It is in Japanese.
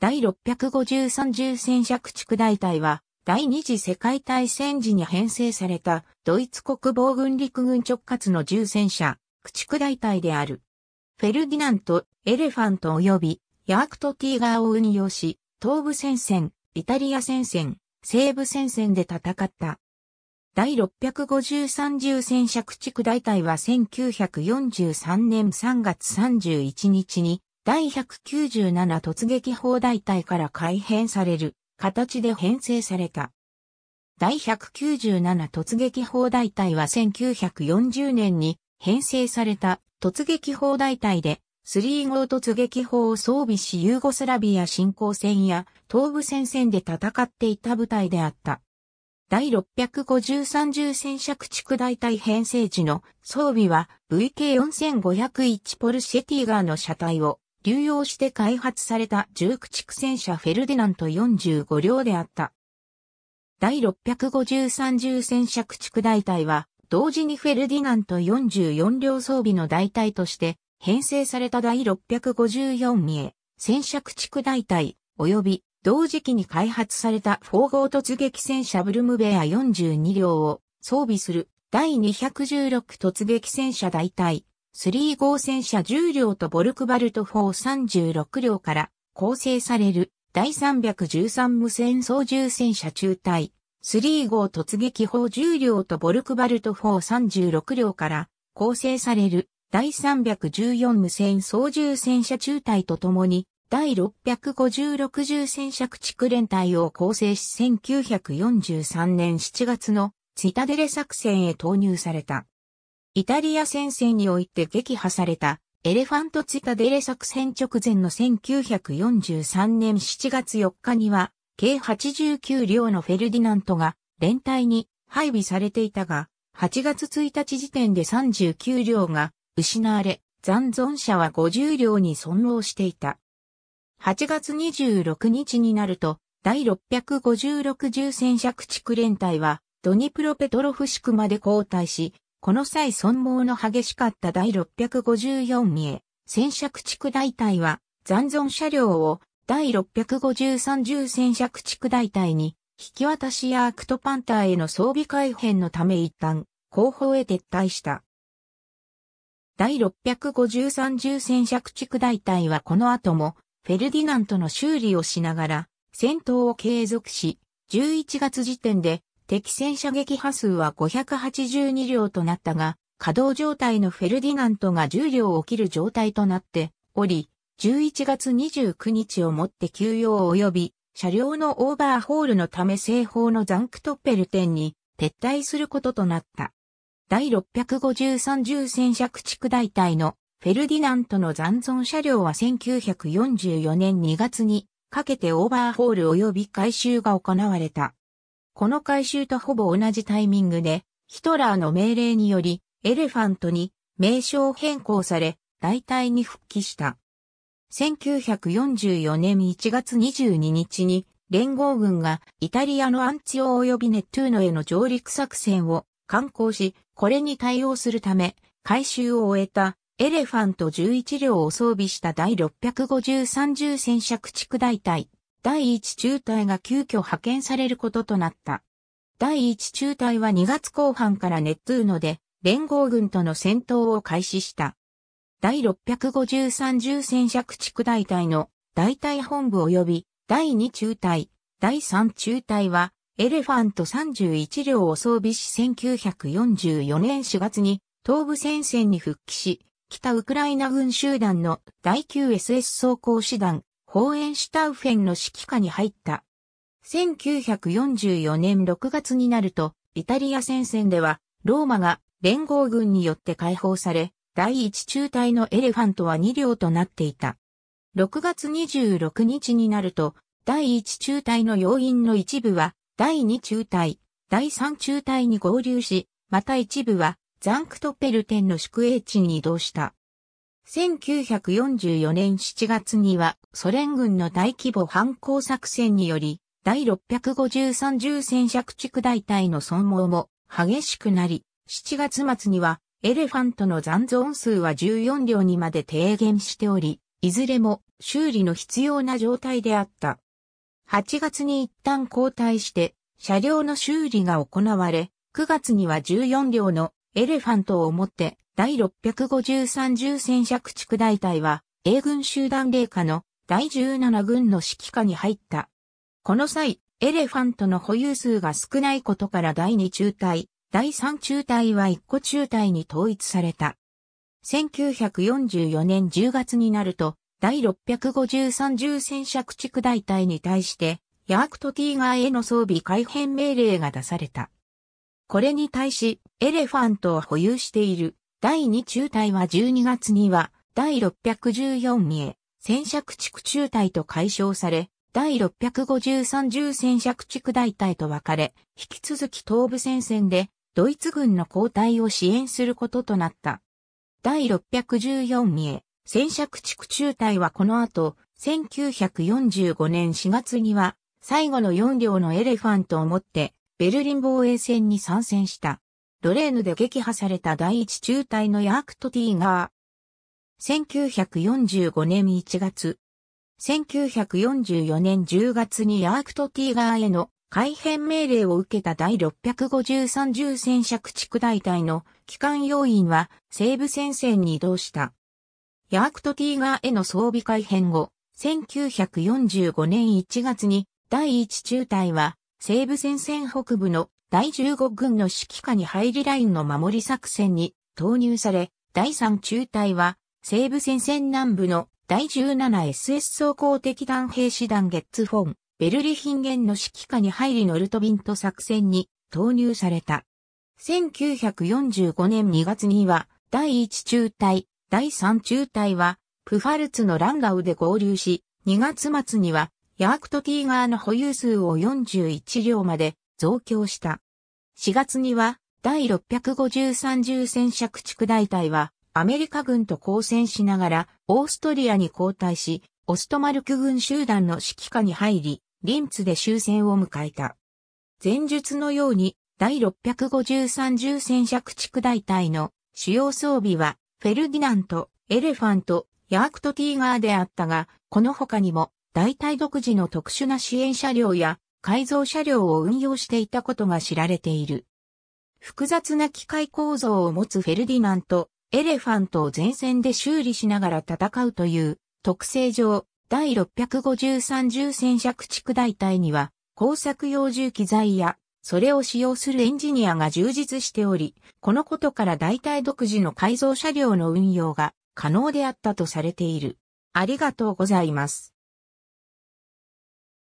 第653重戦車駆逐大隊は、第二次世界大戦時に編成された、ドイツ国防軍陸軍直轄の重戦車、駆逐大隊である。フェルディナント、エレファント及び、ヤークトティーガーを運用し、東部戦線、イタリア戦線、西部戦線で戦った。第653重戦車駆逐大隊は1943年3月31日に第197突撃砲大隊から改編される形で編成された。第197突撃砲大隊は1940年に編成された突撃砲大隊で3号突撃砲を装備しユーゴスラビア侵攻戦や東部戦線で戦っていた部隊であった。第653重戦車駆逐大隊編成時の装備は VK4501 ポルシェティガーの車体を流用して開発された重駆逐戦車フェルディナント45両であった。第653重戦車駆逐大隊は、同時にフェルディナント44両装備の大隊として、編成された第654三重、戦車駆逐大隊、及び同時期に開発された4号突撃戦車ブルムベア42両を装備する第216突撃戦車大隊3号戦車10両とボルクバルト4 36両から構成される第313無線操縦戦車中隊3号突撃砲10両とボルクバルト4 36両から構成される第314無線操縦戦車中隊とともに第656 0戦車駆逐連隊を構成し1943年7月のツイタデレ作戦へ投入された。イタリア戦線において撃破されたエレファントツィタデレ作戦直前の1943年7月4日には、計89両のフェルディナントが連隊に配備されていたが、8月1日時点で39両が失われ、残存者は50両に損亡していた。8月26日になると、第656重戦車駆逐連隊は、ドニプロペトロフシクまで後退し、この際損耗の激しかった第654三重、戦車駆逐大隊は残存車両を第653重戦車駆逐大隊に引き渡しやアクトパンターへの装備改変のため一旦後方へ撤退した。第653重戦車駆逐大隊はこの後もフェルディナントの修理をしながら戦闘を継続し、11月時点で敵戦射撃波数は582両となったが、稼働状態のフェルディナントが10両を切る状態となっており、11月29日をもって休養及び、車両のオーバーホールのため西方のザンクトッペル店に撤退することとなった。第653重戦車駆逐大隊のフェルディナントの残存車両は1944年2月にかけてオーバーホール及び改修が行われた。この改修とほぼ同じタイミングで、ヒトラーの命令により、エレファントに名称変更され、大体に復帰した。1944年1月22日に、連合軍がイタリアのアンチオ及びネットゥーノへの上陸作戦を敢行し、これに対応するため、改修を終えたエレファント11両を装備した第653重戦車駆逐大隊第一中隊が急遽派遣されることとなった。第一中隊は2月後半からネットゥーノで連合軍との戦闘を開始した。第653重戦車駆逐大隊の大隊本部及び第2中隊、第3中隊はエレファント31両を装備し1944年4月に東部戦線に復帰し、北ウクライナ軍集団の第 9SS 装甲師団ホーエンシュタウフェンの指揮下に入った。1944年6月になると、イタリア戦線では、ローマが連合軍によって解放され、第一中隊のエレファントは2両となっていた。6月26日になると、第一中隊の要員の一部は、第二中隊、第三中隊に合流し、また一部は、ザンクトペルテンの宿営地に移動した。1944年7月にはソ連軍の大規模反抗作戦により第653重戦尺地大隊の損耗も激しくなり、7月末にはエレファントの残存数は14両にまで低減しており、いずれも修理の必要な状態であった。8月に一旦交代して車両の修理が行われ、9月には14両のエレファントをもって第653重戦尺地区大隊は、英軍集団霊下の第17軍の指揮下に入った。この際、エレファントの保有数が少ないことから第2中隊、第3中隊は1個中隊に統一された。1944年10月になると、第653重戦尺地区大隊に対して、ヤークトティーガーへの装備改変命令が出された。これに対し、エレファントを保有している第2中隊は12月には第614名戦尺地区中隊と解消され、第653重戦尺地区大隊と分かれ、引き続き東部戦線でドイツ軍の交代を支援することとなった。第614名戦尺地区中隊はこの後、1945年4月には最後の4両のエレファントを持ってベルリン防衛戦に参戦した。ロレーヌで撃破された第一中隊のヤークト・ティーガー。1945年1月。1944年10月にヤークト・ティーガーへの改編命令を受けた第653重戦車駆逐大隊の機関要員は西部戦線に移動した。ヤークト・ティーガーへの装備改編後、1945年1月に第一中隊は西部戦線北部の第15軍の指揮下に入りラインの守り作戦に投入され、第3中隊は西部戦線南部の第 17SS 装甲敵弾兵士団ゲッツフォン、ベルリヒンゲンの指揮下に入りノルトビント作戦に投入された。1945年2月には第1中隊、第3中隊はプファルツのランガウで合流し、2月末にはヤークトティーガーの保有数を41両まで増強した。4月には、第653重戦車駆逐大隊は、アメリカ軍と交戦しながら、オーストリアに交代し、オストマルク軍集団の指揮下に入り、リンツで終戦を迎えた。前述のように、第653重戦車駆逐大隊の主要装備は、フェルディナント、エレファント、ヤークトティーガーであったが、この他にも、大隊独自の特殊な支援車両や改造車両を運用していたことが知られている。複雑な機械構造を持つフェルディナント、エレファントを前線で修理しながら戦うという特性上、第653重戦車駆逐大隊には工作用重機材やそれを使用するエンジニアが充実しており、このことから大体独自の改造車両の運用が可能であったとされている。ありがとうございます。